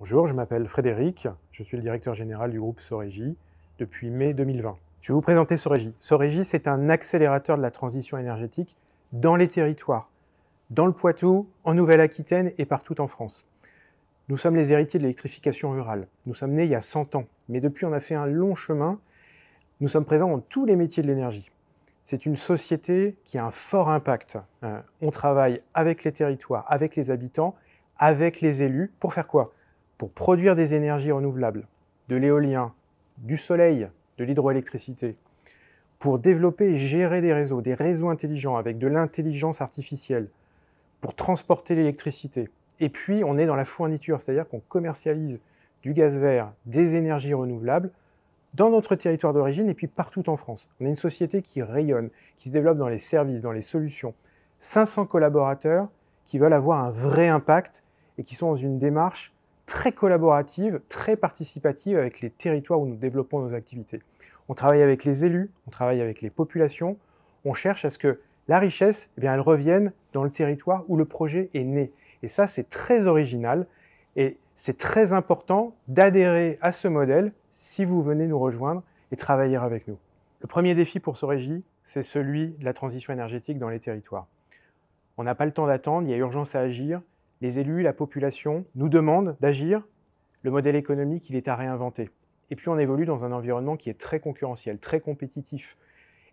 Bonjour, je m'appelle Frédéric, je suis le directeur général du groupe Soregi depuis mai 2020. Je vais vous présenter Soregi. Soregi, c'est un accélérateur de la transition énergétique dans les territoires, dans le Poitou, en Nouvelle-Aquitaine et partout en France. Nous sommes les héritiers de l'électrification rurale. Nous sommes nés il y a 100 ans, mais depuis on a fait un long chemin. Nous sommes présents dans tous les métiers de l'énergie. C'est une société qui a un fort impact. Hein. on travaille avec les territoires, avec les habitants, avec les élus. Pour faire quoi pour produire des énergies renouvelables, de l'éolien, du soleil, de l'hydroélectricité, pour développer et gérer des réseaux, des réseaux intelligents avec de l'intelligence artificielle, pour transporter l'électricité. Et puis, on est dans la fourniture, c'est-à-dire qu'on commercialise du gaz vert, des énergies renouvelables, dans notre territoire d'origine et puis partout en France. On est une société qui rayonne, qui se développe dans les services, dans les solutions. 500 collaborateurs qui veulent avoir un vrai impact et qui sont dans une démarche très collaborative, très participative avec les territoires où nous développons nos activités. On travaille avec les élus, on travaille avec les populations, on cherche à ce que la richesse, eh bien, elle revienne dans le territoire où le projet est né. Et ça, c'est très original et c'est très important d'adhérer à ce modèle si vous venez nous rejoindre et travailler avec nous. Le premier défi pour ce régime, c'est celui de la transition énergétique dans les territoires. On n'a pas le temps d'attendre, il y a urgence à agir les élus, la population nous demandent d'agir. Le modèle économique, il est à réinventer. Et puis on évolue dans un environnement qui est très concurrentiel, très compétitif.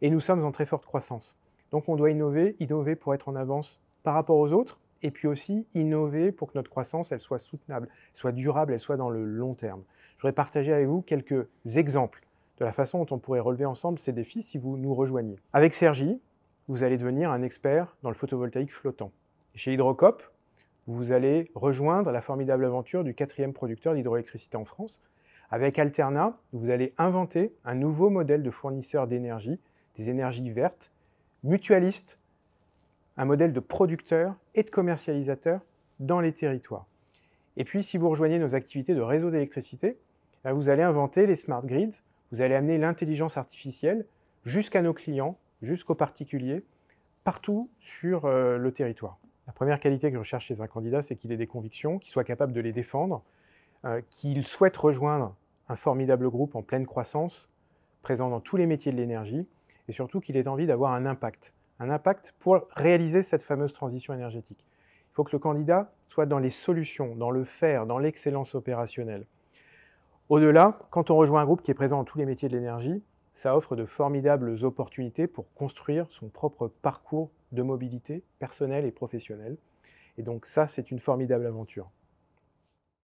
Et nous sommes en très forte croissance. Donc on doit innover, innover pour être en avance par rapport aux autres, et puis aussi innover pour que notre croissance, elle soit soutenable, soit durable, elle soit dans le long terme. Je voudrais partager avec vous quelques exemples de la façon dont on pourrait relever ensemble ces défis si vous nous rejoignez. Avec Sergi, vous allez devenir un expert dans le photovoltaïque flottant. Chez Hydrocop, vous allez rejoindre la formidable aventure du quatrième producteur d'hydroélectricité en France. Avec Alterna, vous allez inventer un nouveau modèle de fournisseur d'énergie, des énergies vertes, mutualistes, un modèle de producteur et de commercialisateur dans les territoires. Et puis, si vous rejoignez nos activités de réseau d'électricité, eh vous allez inventer les smart grids, vous allez amener l'intelligence artificielle jusqu'à nos clients, jusqu'aux particuliers, partout sur euh, le territoire première qualité que je recherche chez un candidat, c'est qu'il ait des convictions, qu'il soit capable de les défendre, euh, qu'il souhaite rejoindre un formidable groupe en pleine croissance, présent dans tous les métiers de l'énergie, et surtout qu'il ait envie d'avoir un impact, un impact pour réaliser cette fameuse transition énergétique. Il faut que le candidat soit dans les solutions, dans le faire, dans l'excellence opérationnelle. Au-delà, quand on rejoint un groupe qui est présent dans tous les métiers de l'énergie, ça offre de formidables opportunités pour construire son propre parcours de mobilité personnelle et professionnelle. Et donc ça, c'est une formidable aventure.